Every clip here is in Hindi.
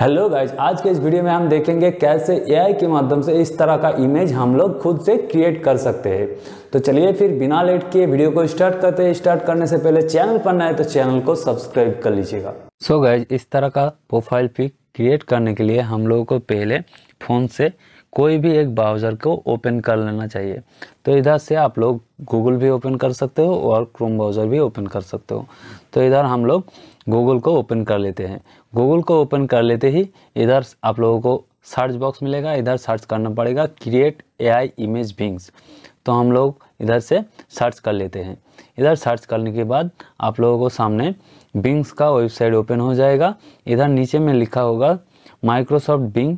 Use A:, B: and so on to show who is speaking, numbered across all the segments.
A: हेलो गाइज आज के इस वीडियो में हम देखेंगे कैसे एआई के माध्यम से इस तरह का इमेज हम लोग खुद से क्रिएट कर सकते हैं तो चलिए फिर बिना लेट के वीडियो को स्टार्ट करते हैं स्टार्ट करने से पहले चैनल पर नए तो चैनल को सब्सक्राइब कर लीजिएगा सो so गाइज इस तरह का प्रोफाइल पिक क्रिएट करने के लिए हम लोगों को पहले फ़ोन से कोई भी एक ब्राउज़र को ओपन कर लेना चाहिए तो इधर से आप लोग गूगल भी ओपन कर सकते हो और क्रोम ब्राउज़र भी ओपन कर सकते हो तो इधर हम लोग गूगल को ओपन कर लेते हैं गूगल को ओपन कर लेते ही इधर आप लोगों को सर्च बॉक्स मिलेगा इधर सर्च करना पड़ेगा क्रिएट एआई इमेज बिंग्स तो हम लोग इधर से सर्च कर लेते हैं इधर सर्च करने के बाद आप लोगों को सामने बिंग्स का वेबसाइट ओपन हो जाएगा इधर नीचे में लिखा होगा Microsoft Bing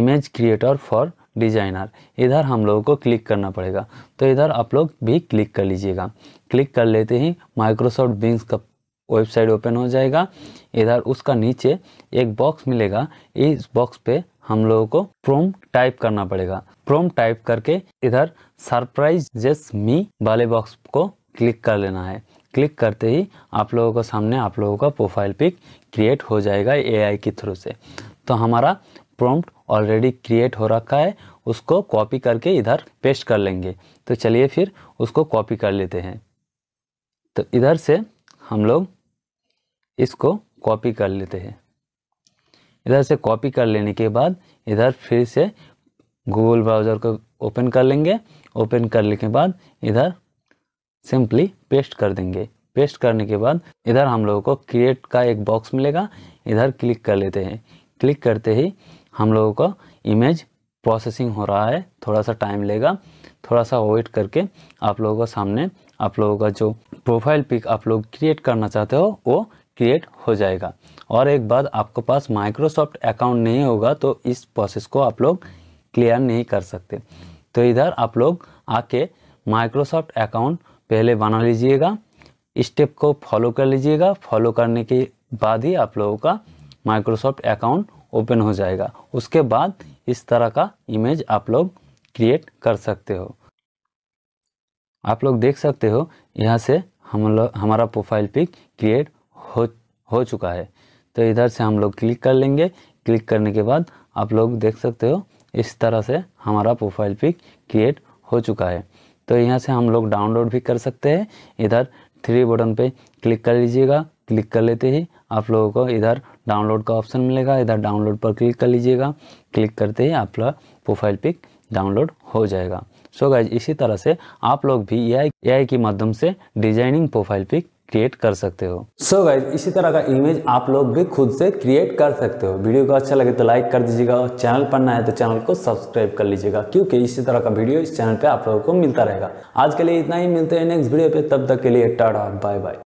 A: image creator for designer इधर हम लोगों को क्लिक करना पड़ेगा तो इधर आप लोग भी क्लिक कर लीजिएगा क्लिक कर लेते ही माइक्रोसॉफ्ट बिंग्स का वेबसाइट ओपन हो जाएगा इधर उसका नीचे एक बॉक्स मिलेगा इस बॉक्स पे हम लोगों को प्रोम टाइप करना पड़ेगा प्रोम टाइप करके इधर सरप्राइज जस मी वाले बॉक्स को क्लिक कर लेना है क्लिक करते ही आप लोगों को सामने आप लोगों का प्रोफाइल पिक क्रिएट हो जाएगा एआई के थ्रू से तो हमारा प्रोम्प्ट ऑलरेडी क्रिएट हो रखा है उसको कॉपी करके इधर पेस्ट कर लेंगे तो चलिए फिर उसको कॉपी कर लेते हैं तो इधर से हम लोग इसको कॉपी कर लेते हैं इधर से कॉपी कर लेने के बाद इधर फिर से गूगल ब्राउज़र को ओपन कर लेंगे ओपन करने के बाद इधर सिंपली पेस्ट कर देंगे पेस्ट करने के बाद इधर हम लोगों को क्रिएट का एक बॉक्स मिलेगा इधर क्लिक कर लेते हैं क्लिक करते ही हम लोगों को इमेज प्रोसेसिंग हो रहा है थोड़ा सा टाइम लेगा थोड़ा सा वेट करके आप लोगों के सामने आप लोगों का जो प्रोफाइल पिक आप लोग क्रिएट करना चाहते हो वो क्रिएट हो जाएगा और एक बार आपके पास माइक्रोसॉफ्ट अकाउंट नहीं होगा तो इस प्रोसेस को आप लोग क्लियर नहीं कर सकते तो इधर आप लोग आके माइक्रोसॉफ्ट अकाउंट पहले बना लीजिएगा स्टेप को फॉलो कर लीजिएगा फॉलो करने के बाद ही आप लोगों का माइक्रोसॉफ्ट अकाउंट ओपन हो जाएगा उसके बाद इस तरह का इमेज आप लोग क्रिएट कर सकते हो आप लोग देख सकते हो यहाँ से हम लोग हमारा प्रोफाइल पिक क्रिएट हो हो चुका है तो इधर से हम लोग क्लिक कर लेंगे क्लिक करने के बाद आप लोग देख सकते हो इस तरह से हमारा प्रोफाइल पिक क्रिएट हो चुका है तो यहाँ से हम लोग डाउनलोड भी कर सकते हैं इधर थ्री बटन पे क्लिक कर लीजिएगा क्लिक कर लेते ही आप लोगों को इधर डाउनलोड का ऑप्शन मिलेगा इधर डाउनलोड पर क्लिक कर लीजिएगा क्लिक करते ही आप लोग प्रोफाइल पिक डाउनलोड हो जाएगा सो so गाइज इसी तरह से आप लोग भी ए आई की माध्यम से डिजाइनिंग प्रोफाइल पिक क्रिएट कर सकते हो सो so गाइज इसी तरह का इमेज आप लोग भी खुद से क्रिएट कर सकते हो वीडियो को अच्छा लगे तो लाइक कर दीजिएगा और चैनल पर ना है तो चैनल को सब्सक्राइब कर लीजिएगा क्योंकि इसी तरह का वीडियो इस चैनल पे आप लोगों को मिलता रहेगा आज के लिए इतना ही मिलते हैं नेक्स्ट वीडियो पे तब तक के लिए टाटा बाय बाय